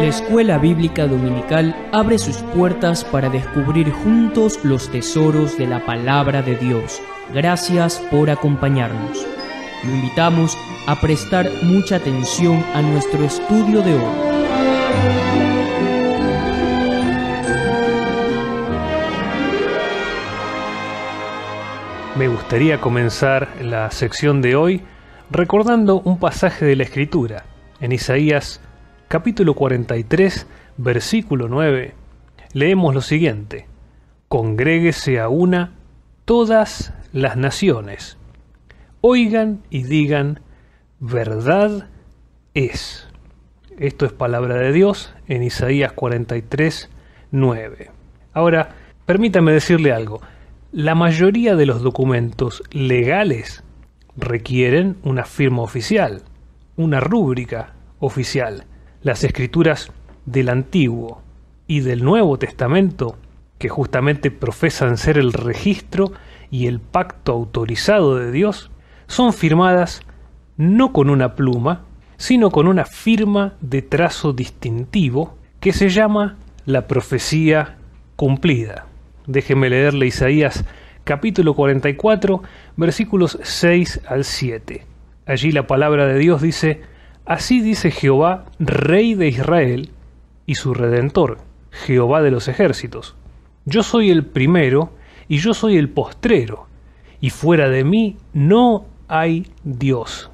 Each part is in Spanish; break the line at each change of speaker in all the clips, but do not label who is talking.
la Escuela Bíblica Dominical abre sus puertas para descubrir juntos los tesoros de la palabra de Dios. Gracias por acompañarnos. Lo invitamos a prestar mucha atención a nuestro estudio
de hoy. Me gustaría comenzar la sección de hoy recordando un pasaje de la Escritura en Isaías capítulo 43, versículo 9, leemos lo siguiente, Congréguese a una todas las naciones, oigan y digan, verdad es. Esto es palabra de Dios en Isaías 43, 9. Ahora, permítame decirle algo. La mayoría de los documentos legales requieren una firma oficial, una rúbrica oficial las escrituras del Antiguo y del Nuevo Testamento, que justamente profesan ser el registro y el pacto autorizado de Dios, son firmadas no con una pluma, sino con una firma de trazo distintivo que se llama la profecía cumplida. Déjeme leerle Isaías capítulo 44 versículos 6 al 7. Allí la palabra de Dios dice, Así dice Jehová, Rey de Israel, y su Redentor, Jehová de los ejércitos. Yo soy el primero y yo soy el postrero, y fuera de mí no hay Dios.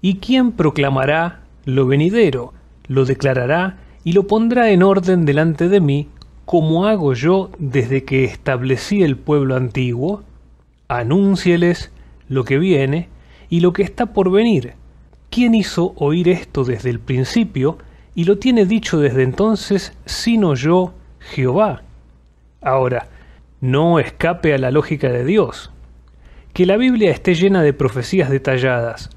¿Y quién proclamará lo venidero? Lo declarará y lo pondrá en orden delante de mí, como hago yo desde que establecí el pueblo antiguo. Anúncieles lo que viene y lo que está por venir ¿Quién hizo oír esto desde el principio y lo tiene dicho desde entonces, sino yo, Jehová. Ahora, no escape a la lógica de Dios. Que la Biblia esté llena de profecías detalladas,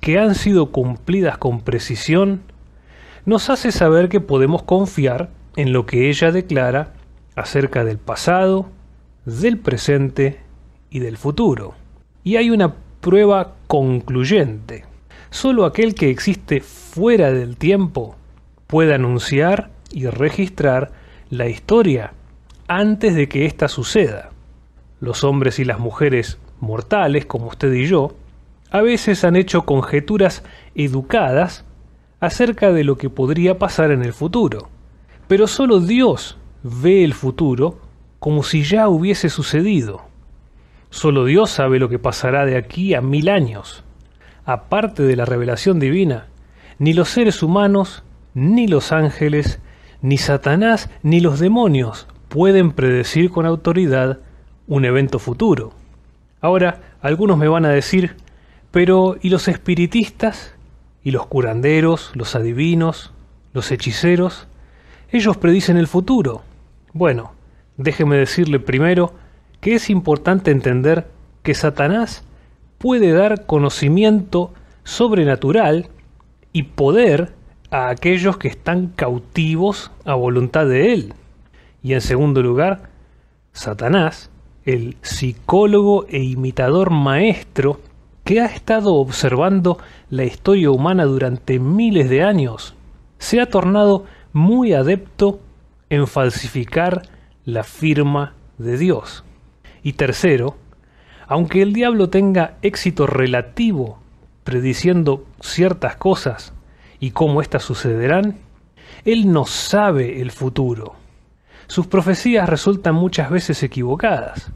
que han sido cumplidas con precisión, nos hace saber que podemos confiar en lo que ella declara acerca del pasado, del presente y del futuro. Y hay una prueba concluyente. Solo aquel que existe fuera del tiempo puede anunciar y registrar la historia antes de que ésta suceda. Los hombres y las mujeres mortales, como usted y yo, a veces han hecho conjeturas educadas acerca de lo que podría pasar en el futuro. Pero solo Dios ve el futuro como si ya hubiese sucedido. Solo Dios sabe lo que pasará de aquí a mil años aparte de la revelación divina, ni los seres humanos, ni los ángeles, ni Satanás, ni los demonios pueden predecir con autoridad un evento futuro. Ahora, algunos me van a decir, pero ¿y los espiritistas? ¿Y los curanderos? ¿Los adivinos? ¿Los hechiceros? Ellos predicen el futuro. Bueno, déjeme decirle primero que es importante entender que Satanás puede dar conocimiento sobrenatural y poder a aquellos que están cautivos a voluntad de Él. Y en segundo lugar, Satanás, el psicólogo e imitador maestro que ha estado observando la historia humana durante miles de años, se ha tornado muy adepto en falsificar la firma de Dios. Y tercero, aunque el diablo tenga éxito relativo prediciendo ciertas cosas y cómo éstas sucederán, él no sabe el futuro. Sus profecías resultan muchas veces equivocadas.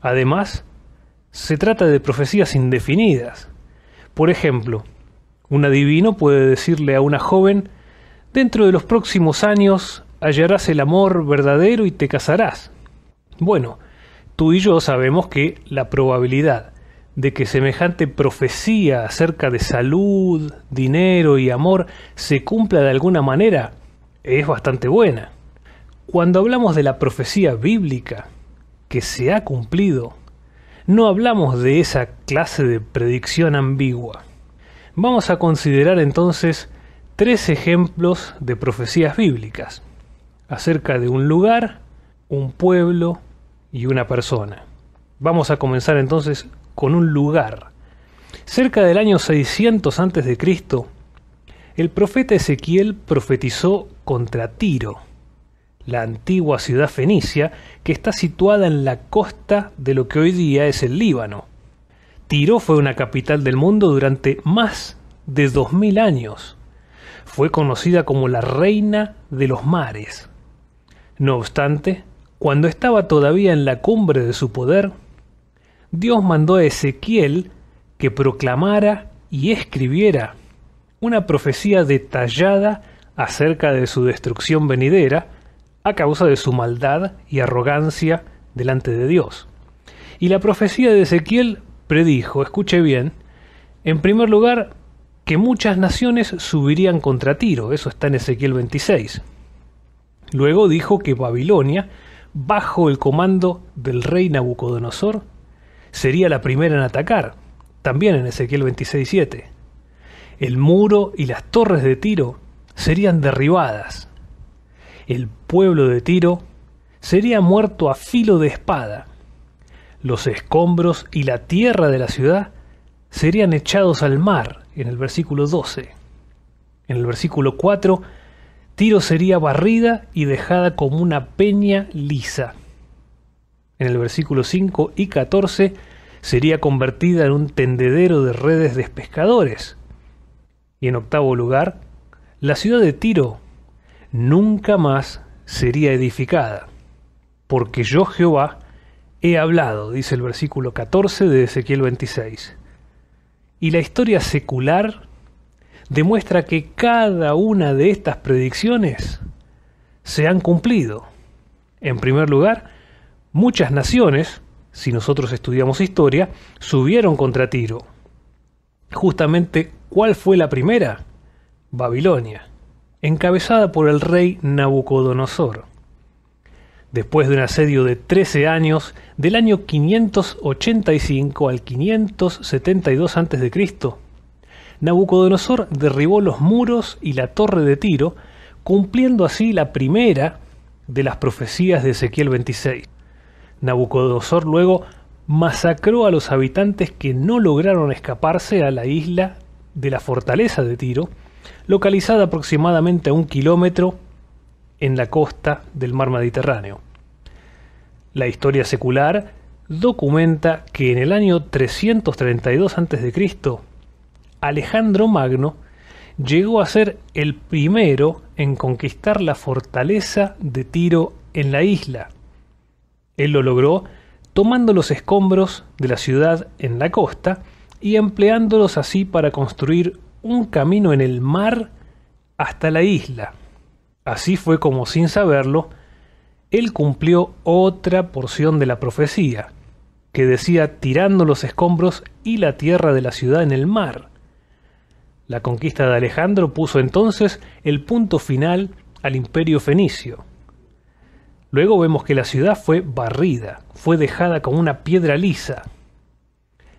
Además, se trata de profecías indefinidas. Por ejemplo, un adivino puede decirle a una joven, dentro de los próximos años hallarás el amor verdadero y te casarás. Bueno, tú y yo sabemos que la probabilidad de que semejante profecía acerca de salud, dinero y amor se cumpla de alguna manera es bastante buena. Cuando hablamos de la profecía bíblica que se ha cumplido, no hablamos de esa clase de predicción ambigua. Vamos a considerar entonces tres ejemplos de profecías bíblicas acerca de un lugar, un pueblo y una persona. Vamos a comenzar entonces con un lugar. Cerca del año 600 a.C., el profeta Ezequiel profetizó contra Tiro, la antigua ciudad fenicia que está situada en la costa de lo que hoy día es el Líbano. Tiro fue una capital del mundo durante más de 2000 años. Fue conocida como la reina de los mares. No obstante, cuando estaba todavía en la cumbre de su poder, Dios mandó a Ezequiel que proclamara y escribiera una profecía detallada acerca de su destrucción venidera a causa de su maldad y arrogancia delante de Dios. Y la profecía de Ezequiel predijo, escuche bien, en primer lugar, que muchas naciones subirían contra Tiro, eso está en Ezequiel 26. Luego dijo que Babilonia bajo el comando del rey Nabucodonosor, sería la primera en atacar, también en Ezequiel 26.7. El muro y las torres de Tiro serían derribadas. El pueblo de Tiro sería muerto a filo de espada. Los escombros y la tierra de la ciudad serían echados al mar, en el versículo 12. En el versículo 4 Tiro sería barrida y dejada como una peña lisa. En el versículo 5 y 14 sería convertida en un tendedero de redes de pescadores. Y en octavo lugar, la ciudad de Tiro nunca más sería edificada, porque yo Jehová he hablado, dice el versículo 14 de Ezequiel 26. Y la historia secular demuestra que cada una de estas predicciones se han cumplido. En primer lugar, muchas naciones, si nosotros estudiamos historia, subieron contra Tiro. Justamente, ¿cuál fue la primera? Babilonia, encabezada por el rey Nabucodonosor. Después de un asedio de 13 años, del año 585 al 572 a.C., Nabucodonosor derribó los muros y la torre de Tiro, cumpliendo así la primera de las profecías de Ezequiel 26. Nabucodonosor luego masacró a los habitantes que no lograron escaparse a la isla de la fortaleza de Tiro, localizada aproximadamente a un kilómetro en la costa del mar Mediterráneo. La historia secular documenta que en el año 332 a.C., Alejandro Magno llegó a ser el primero en conquistar la fortaleza de Tiro en la isla. Él lo logró tomando los escombros de la ciudad en la costa y empleándolos así para construir un camino en el mar hasta la isla. Así fue como, sin saberlo, él cumplió otra porción de la profecía, que decía tirando los escombros y la tierra de la ciudad en el mar. La conquista de Alejandro puso entonces el punto final al imperio fenicio. Luego vemos que la ciudad fue barrida, fue dejada como una piedra lisa.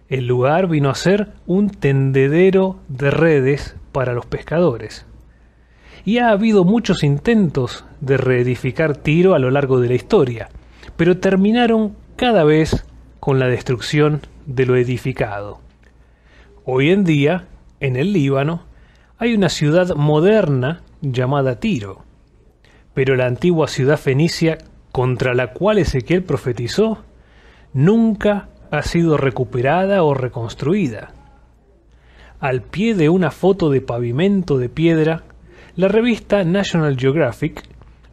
El lugar vino a ser un tendedero de redes para los pescadores. Y ha habido muchos intentos de reedificar Tiro a lo largo de la historia, pero terminaron cada vez con la destrucción de lo edificado. Hoy en día en el Líbano, hay una ciudad moderna llamada Tiro. Pero la antigua ciudad fenicia contra la cual Ezequiel profetizó nunca ha sido recuperada o reconstruida. Al pie de una foto de pavimento de piedra, la revista National Geographic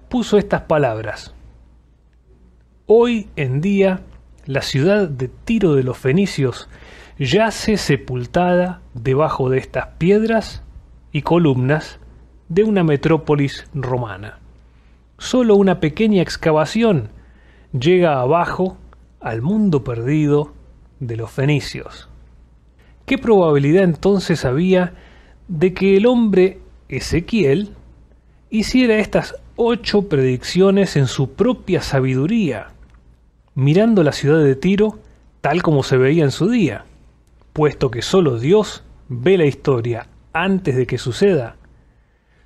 puso estas palabras. Hoy en día, la ciudad de Tiro de los Fenicios yace sepultada debajo de estas piedras y columnas de una metrópolis romana. Solo una pequeña excavación llega abajo al mundo perdido de los fenicios. ¿Qué probabilidad entonces había de que el hombre Ezequiel hiciera estas ocho predicciones en su propia sabiduría, mirando la ciudad de Tiro tal como se veía en su día? puesto que solo Dios ve la historia antes de que suceda.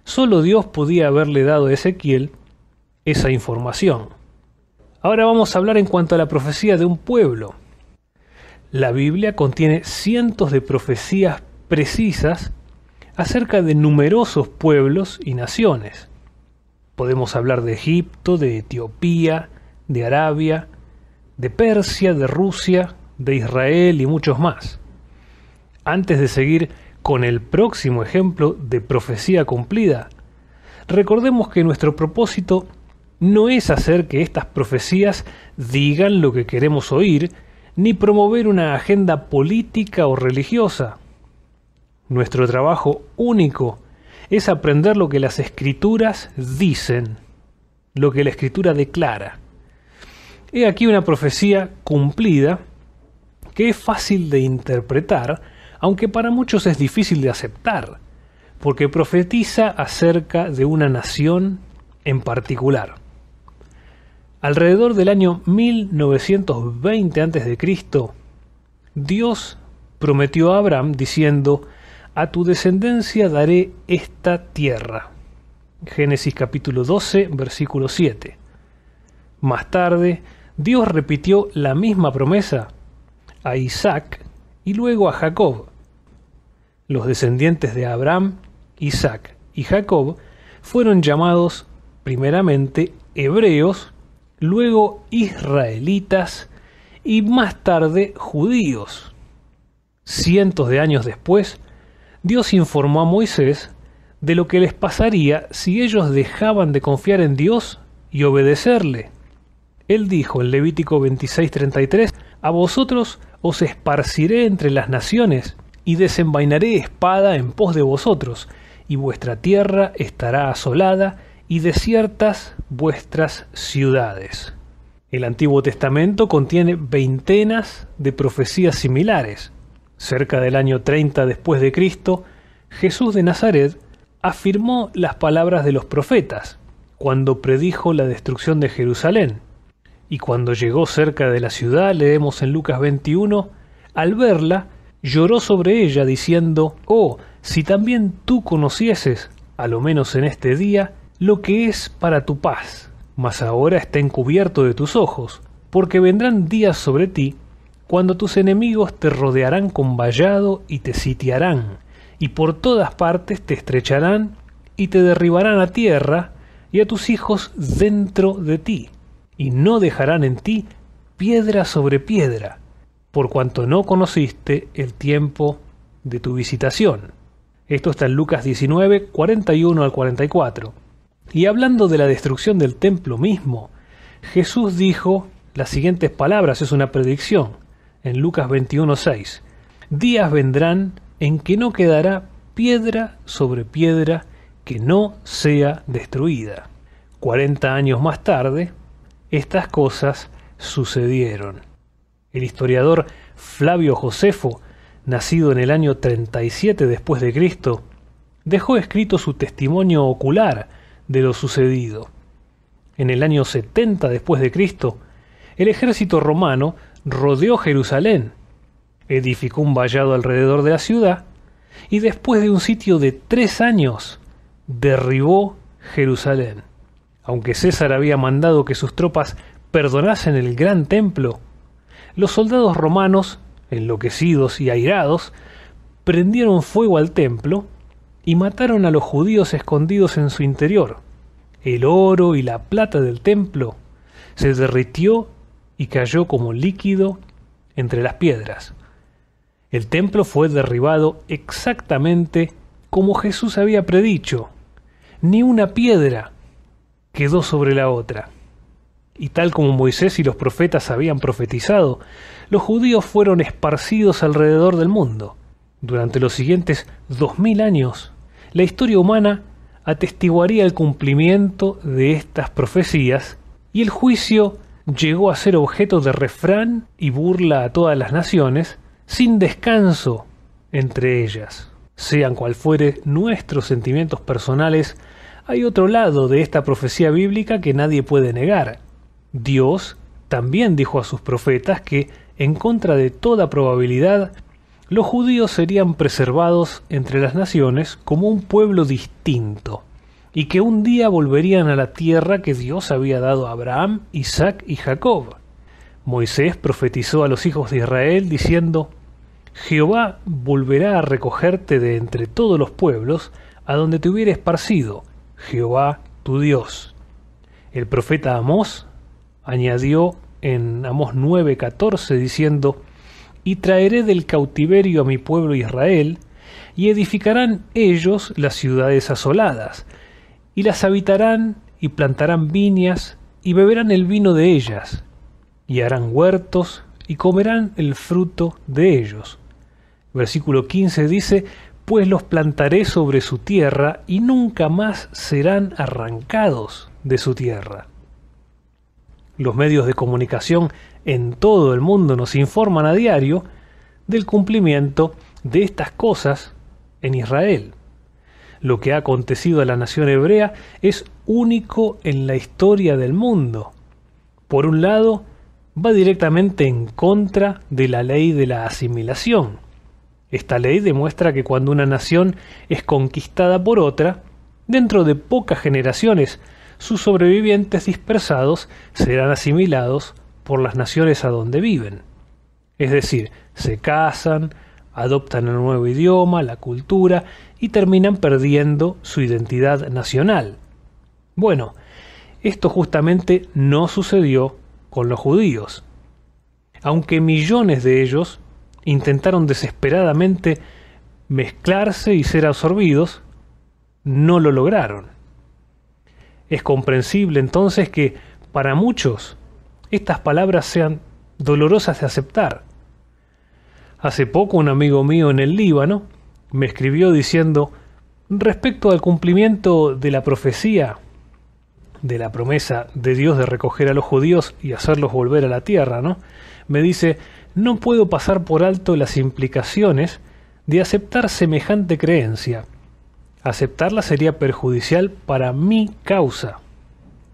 Solo Dios podía haberle dado a Ezequiel esa información. Ahora vamos a hablar en cuanto a la profecía de un pueblo. La Biblia contiene cientos de profecías precisas acerca de numerosos pueblos y naciones. Podemos hablar de Egipto, de Etiopía, de Arabia, de Persia, de Rusia, de Israel y muchos más. Antes de seguir con el próximo ejemplo de profecía cumplida, recordemos que nuestro propósito no es hacer que estas profecías digan lo que queremos oír, ni promover una agenda política o religiosa. Nuestro trabajo único es aprender lo que las escrituras dicen, lo que la escritura declara. He aquí una profecía cumplida que es fácil de interpretar aunque para muchos es difícil de aceptar, porque profetiza acerca de una nación en particular. Alrededor del año 1920 a.C., Dios prometió a Abraham diciendo, a tu descendencia daré esta tierra. Génesis capítulo 12, versículo 7. Más tarde, Dios repitió la misma promesa a Isaac y luego a Jacob, los descendientes de Abraham, Isaac y Jacob, fueron llamados primeramente hebreos, luego israelitas y más tarde judíos. Cientos de años después, Dios informó a Moisés de lo que les pasaría si ellos dejaban de confiar en Dios y obedecerle. Él dijo en Levítico 26:33, A vosotros os esparciré entre las naciones, y desenvainaré espada en pos de vosotros, y vuestra tierra estará asolada, y desiertas vuestras ciudades. El Antiguo Testamento contiene veintenas de profecías similares. Cerca del año 30 después de Cristo, Jesús de Nazaret afirmó las palabras de los profetas cuando predijo la destrucción de Jerusalén. Y cuando llegó cerca de la ciudad, leemos en Lucas 21, al verla, lloró sobre ella diciendo, Oh, si también tú conocieses, a lo menos en este día, lo que es para tu paz, mas ahora está encubierto de tus ojos, porque vendrán días sobre ti cuando tus enemigos te rodearán con vallado y te sitiarán, y por todas partes te estrecharán y te derribarán a tierra y a tus hijos dentro de ti, y no dejarán en ti piedra sobre piedra, por cuanto no conociste el tiempo de tu visitación. Esto está en Lucas 19, 41 al 44. Y hablando de la destrucción del templo mismo, Jesús dijo las siguientes palabras, es una predicción, en Lucas 21, 6. Días vendrán en que no quedará piedra sobre piedra que no sea destruida. 40 años más tarde, estas cosas sucedieron. El historiador Flavio Josefo, nacido en el año 37 después de Cristo, dejó escrito su testimonio ocular de lo sucedido. En el año 70 después de Cristo, el ejército romano rodeó Jerusalén, edificó un vallado alrededor de la ciudad y después de un sitio de tres años derribó Jerusalén. Aunque César había mandado que sus tropas perdonasen el gran templo, los soldados romanos, enloquecidos y airados, prendieron fuego al templo y mataron a los judíos escondidos en su interior. El oro y la plata del templo se derritió y cayó como líquido entre las piedras. El templo fue derribado exactamente como Jesús había predicho. Ni una piedra quedó sobre la otra. Y tal como Moisés y los profetas habían profetizado, los judíos fueron esparcidos alrededor del mundo. Durante los siguientes dos mil años, la historia humana atestiguaría el cumplimiento de estas profecías y el juicio llegó a ser objeto de refrán y burla a todas las naciones, sin descanso entre ellas. Sean cual fuere nuestros sentimientos personales, hay otro lado de esta profecía bíblica que nadie puede negar, Dios también dijo a sus profetas que, en contra de toda probabilidad, los judíos serían preservados entre las naciones como un pueblo distinto, y que un día volverían a la tierra que Dios había dado a Abraham, Isaac y Jacob. Moisés profetizó a los hijos de Israel diciendo, Jehová volverá a recogerte de entre todos los pueblos a donde te hubiera esparcido, Jehová tu Dios. El profeta Amós añadió en Amós 9:14 diciendo, y traeré del cautiverio a mi pueblo Israel, y edificarán ellos las ciudades asoladas, y las habitarán, y plantarán viñas, y beberán el vino de ellas, y harán huertos, y comerán el fruto de ellos. Versículo 15 dice, pues los plantaré sobre su tierra, y nunca más serán arrancados de su tierra. Los medios de comunicación en todo el mundo nos informan a diario del cumplimiento de estas cosas en Israel. Lo que ha acontecido a la nación hebrea es único en la historia del mundo. Por un lado, va directamente en contra de la ley de la asimilación. Esta ley demuestra que cuando una nación es conquistada por otra, dentro de pocas generaciones sus sobrevivientes dispersados serán asimilados por las naciones a donde viven. Es decir, se casan, adoptan el nuevo idioma, la cultura y terminan perdiendo su identidad nacional. Bueno, esto justamente no sucedió con los judíos. Aunque millones de ellos intentaron desesperadamente mezclarse y ser absorbidos, no lo lograron. Es comprensible entonces que para muchos estas palabras sean dolorosas de aceptar. Hace poco un amigo mío en el Líbano me escribió diciendo, respecto al cumplimiento de la profecía, de la promesa de Dios de recoger a los judíos y hacerlos volver a la tierra, ¿no? Me dice, no puedo pasar por alto las implicaciones de aceptar semejante creencia, Aceptarla sería perjudicial para mi causa.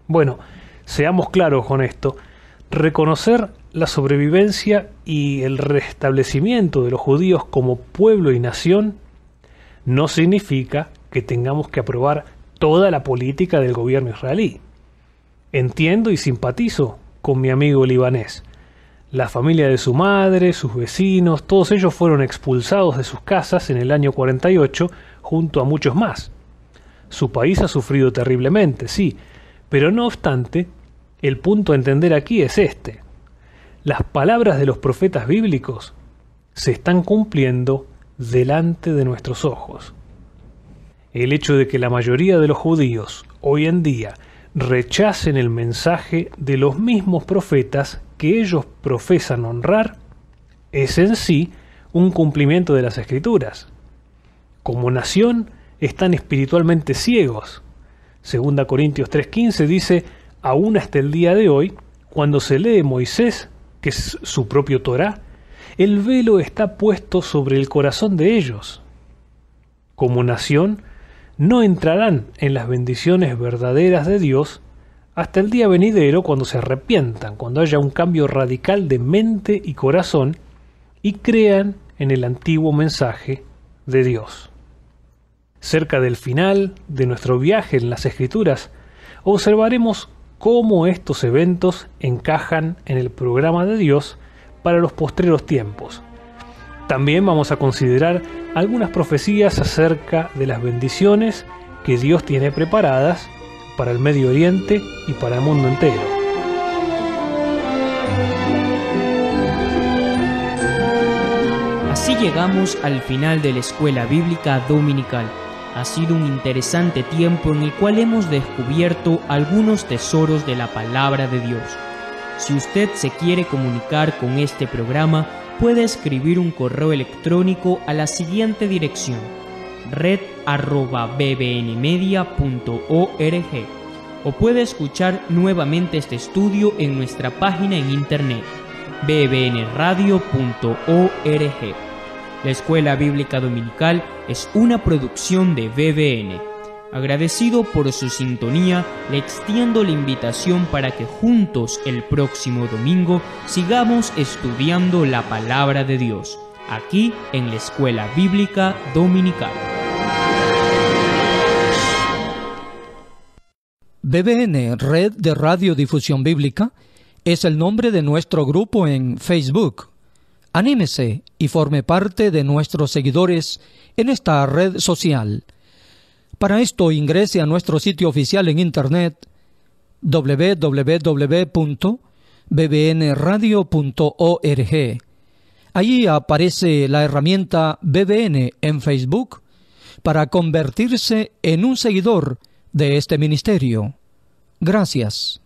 Bueno, seamos claros con esto. Reconocer la sobrevivencia y el restablecimiento de los judíos como pueblo y nación no significa que tengamos que aprobar toda la política del gobierno israelí. Entiendo y simpatizo con mi amigo libanés. La familia de su madre, sus vecinos, todos ellos fueron expulsados de sus casas en el año 48 junto a muchos más. Su país ha sufrido terriblemente, sí, pero no obstante, el punto a entender aquí es este. Las palabras de los profetas bíblicos se están cumpliendo delante de nuestros ojos. El hecho de que la mayoría de los judíos hoy en día rechacen el mensaje de los mismos profetas que ellos profesan honrar es en sí un cumplimiento de las escrituras como nación están espiritualmente ciegos. Segunda Corintios 3:15 dice, aún hasta el día de hoy, cuando se lee Moisés, que es su propio Torá, el velo está puesto sobre el corazón de ellos. Como nación, no entrarán en las bendiciones verdaderas de Dios hasta el día venidero cuando se arrepientan, cuando haya un cambio radical de mente y corazón y crean en el antiguo mensaje de Dios. Cerca del final de nuestro viaje en las escrituras, observaremos cómo estos eventos encajan en el programa de Dios para los postreros tiempos. También vamos a considerar algunas profecías acerca de las bendiciones que Dios tiene preparadas para el Medio Oriente y para el mundo entero. Así
llegamos al final de la escuela bíblica dominical. Ha sido un interesante tiempo en el cual hemos descubierto algunos tesoros de la palabra de Dios. Si usted se quiere comunicar con este programa, puede escribir un correo electrónico a la siguiente dirección red@bbnmedia.org o puede escuchar nuevamente este estudio en nuestra página en internet bbnradio.org. La Escuela Bíblica Dominical es una producción de BBN. Agradecido por su sintonía, le extiendo la invitación para que juntos el próximo domingo sigamos estudiando la palabra de Dios, aquí en la Escuela Bíblica Dominical. BBN, Red de Radiodifusión Bíblica, es el nombre de nuestro grupo en Facebook Anímese y forme parte de nuestros seguidores en esta red social. Para esto ingrese a nuestro sitio oficial en internet www.bbnradio.org. Allí aparece la herramienta BBN en Facebook para convertirse en un seguidor de este ministerio. Gracias.